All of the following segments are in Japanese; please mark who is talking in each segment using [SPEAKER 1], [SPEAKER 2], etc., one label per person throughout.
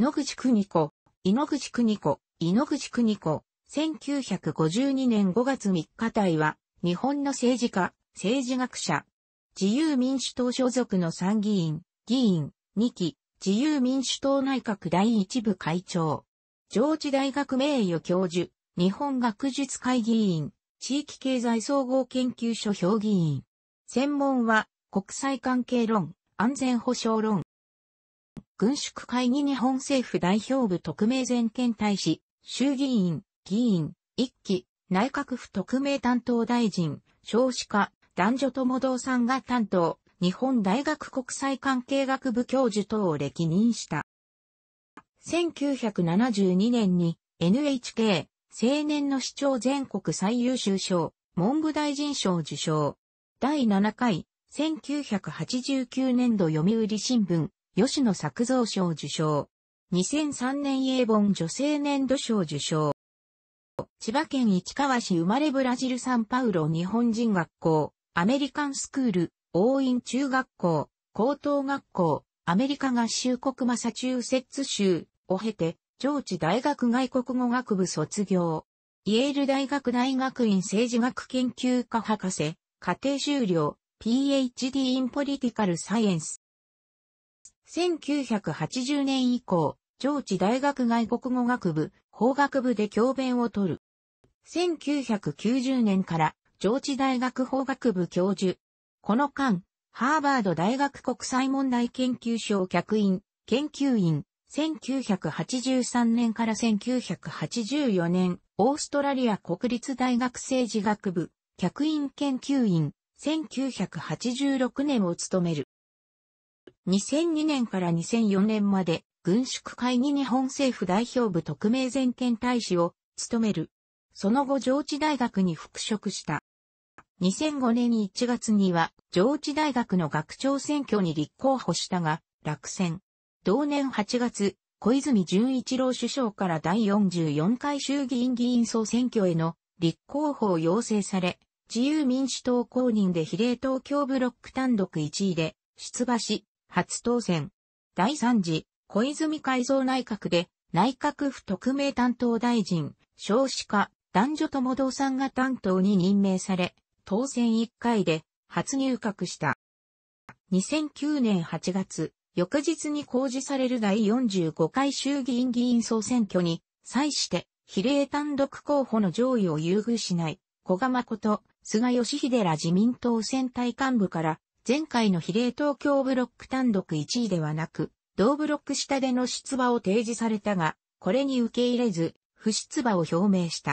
[SPEAKER 1] 井ノ口邦子、井ノ口邦子、井ノ口邦子、1952年5月3日隊は、日本の政治家、政治学者、自由民主党所属の参議院、議員、2期、自由民主党内閣第1部会長、上智大学名誉教授、日本学術会議員、地域経済総合研究所評議員。専門は、国際関係論、安全保障論、軍縮会議日本政府代表部特命全権大使、衆議院、議員、一期、内閣府特命担当大臣、少子化、男女共同参が担当、日本大学国際関係学部教授等を歴任した。1972年に NHK 青年の市長全国最優秀賞、文部大臣賞受賞。第7回、1989年度読売新聞、吉野作造賞受賞。2003年英本女性年度賞受賞。千葉県市川市生まれブラジルサンパウロ日本人学校、アメリカンスクール、応印中学校、高等学校、アメリカ合衆国マサチューセッツ州を経て、上智大学外国語学部卒業。イェール大学大学院政治学研究科博士、家庭修了、PhD in Political Science。1980年以降、上智大学外国語学部、法学部で教鞭を取る。1990年から上智大学法学部教授。この間、ハーバード大学国際問題研究所客員、研究員、1983年から1984年、オーストラリア国立大学政治学部、客員研究員、1986年を務める。2002年から2004年まで、軍縮会議日本政府代表部特命全権大使を務める。その後上智大学に復職した。2005年1月には上智大学の学長選挙に立候補したが落選。同年8月、小泉純一郎首相から第44回衆議院議員総選挙への立候補を要請され、自由民主党公認で比例東京ブロック単独1位で出馬し、初当選。第3次、小泉改造内閣で、内閣府特命担当大臣、少子化、男女共同参が担当に任命され、当選1回で、初入閣した。2009年8月、翌日に公示される第45回衆議院議員総選挙に、際して、比例単独候補の上位を優遇しない、小賀誠、菅義偉ら自民党選対幹部から、前回の比例東京ブロック単独1位ではなく、同ブロック下での出馬を提示されたが、これに受け入れず、不出馬を表明した。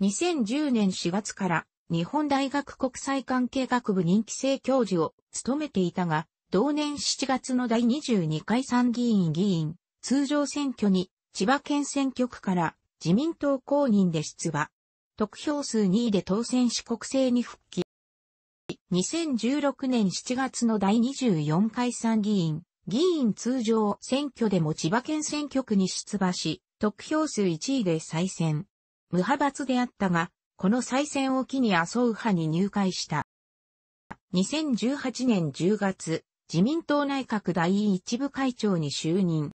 [SPEAKER 1] 2010年4月から日本大学国際関係学部任期生教授を務めていたが、同年7月の第22回参議院議員通常選挙に千葉県選挙区から自民党公認で出馬。得票数2位で当選し国政に復帰。2016年7月の第24回参議院、議員通常選挙でも千葉県選挙区に出馬し、得票数1位で再選。無派閥であったが、この再選を機に麻生派に入会した。2018年10月、自民党内閣第一部会長に就任。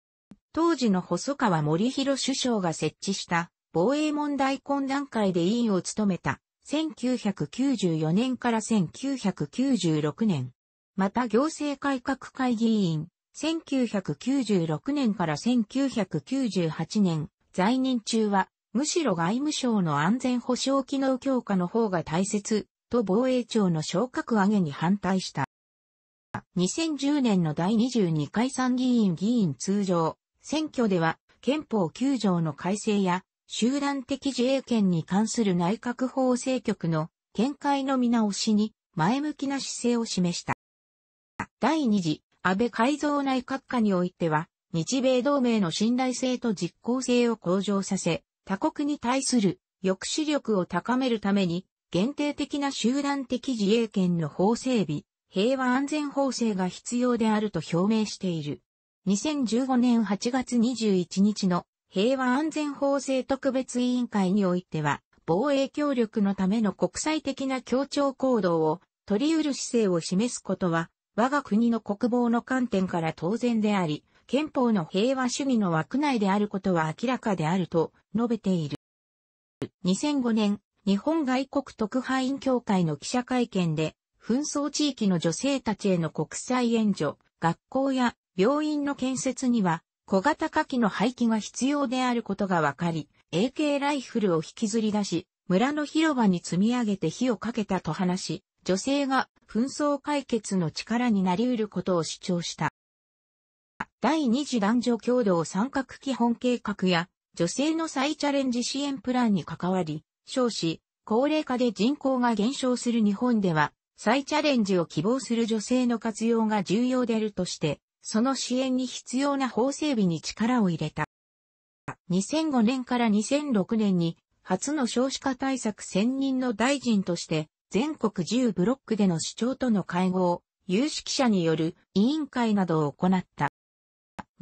[SPEAKER 1] 当時の細川森弘首相が設置した防衛問題懇談会で委員を務めた1994年から1996年。また行政改革会議員、1996年から1998年、在任中は、むしろ外務省の安全保障機能強化の方が大切、と防衛庁の昇格上げに反対した。2010年の第22回参議院議員通常選挙では憲法9条の改正や集団的自衛権に関する内閣法制局の見解の見直しに前向きな姿勢を示した。第二次安倍改造内閣下においては、日米同盟の信頼性と実効性を向上させ、他国に対する抑止力を高めるために、限定的な集団的自衛権の法整備、平和安全法制が必要であると表明している。2015年8月21日の平和安全法制特別委員会においては、防衛協力のための国際的な協調行動を取り得る姿勢を示すことは、我が国の国防の観点から当然であり、憲法の平和主義の枠内であることは明らかであると述べている。2005年、日本外国特派員協会の記者会見で、紛争地域の女性たちへの国際援助、学校や病院の建設には小型火器の廃棄が必要であることが分かり、AK ライフルを引きずり出し、村の広場に積み上げて火をかけたと話し、女性が紛争解決の力になり得ることを主張した。第二次男女共同参画基本計画や女性の再チャレンジ支援プランに関わり、少子、高齢化で人口が減少する日本では、再チャレンジを希望する女性の活用が重要であるとして、その支援に必要な法整備に力を入れた。2005年から2006年に初の少子化対策専任の大臣として全国10ブロックでの市長との会合、有識者による委員会などを行った。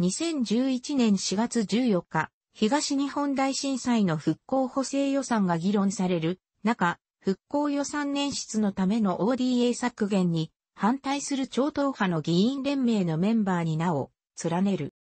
[SPEAKER 1] 2011年4月14日、東日本大震災の復興補正予算が議論される中、復興予算年出のための ODA 削減に反対する超党派の議員連盟のメンバーに名を連ねる。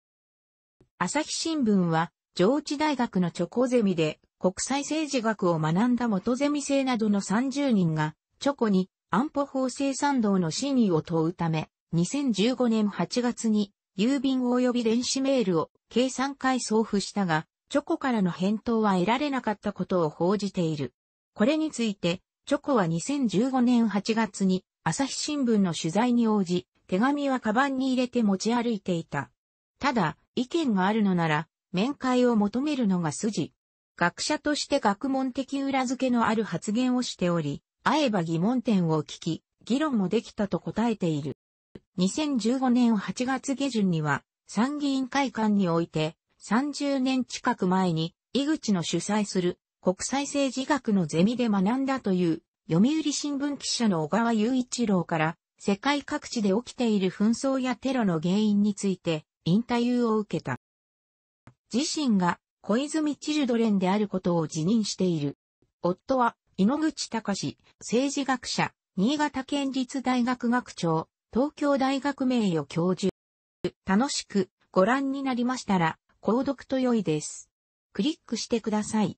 [SPEAKER 1] 朝日新聞は、上智大学のチョコゼミで国際政治学を学んだ元ゼミ生などの30人が、チョコに安保法制賛同の真意を問うため、2015年8月に郵便及び電子メールを計3回送付したが、チョコからの返答は得られなかったことを報じている。これについて、チョコは2015年8月に朝日新聞の取材に応じ、手紙はカバンに入れて持ち歩いていた。ただ、意見があるのなら、面会を求めるのが筋。学者として学問的裏付けのある発言をしており、会えば疑問点を聞き、議論もできたと答えている。2015年8月下旬には、参議院会館において、30年近く前に、井口の主催する国際政治学のゼミで学んだという読売新聞記者の小川雄一郎から、世界各地で起きている紛争やテロの原因について、インタビューを受けた。自身が小泉チルドレンであることを辞任している。夫は、井ノ口史、政治学者、新潟県立大学学長、東京大学名誉教授。楽しくご覧になりましたら、購読と良いです。クリックしてください。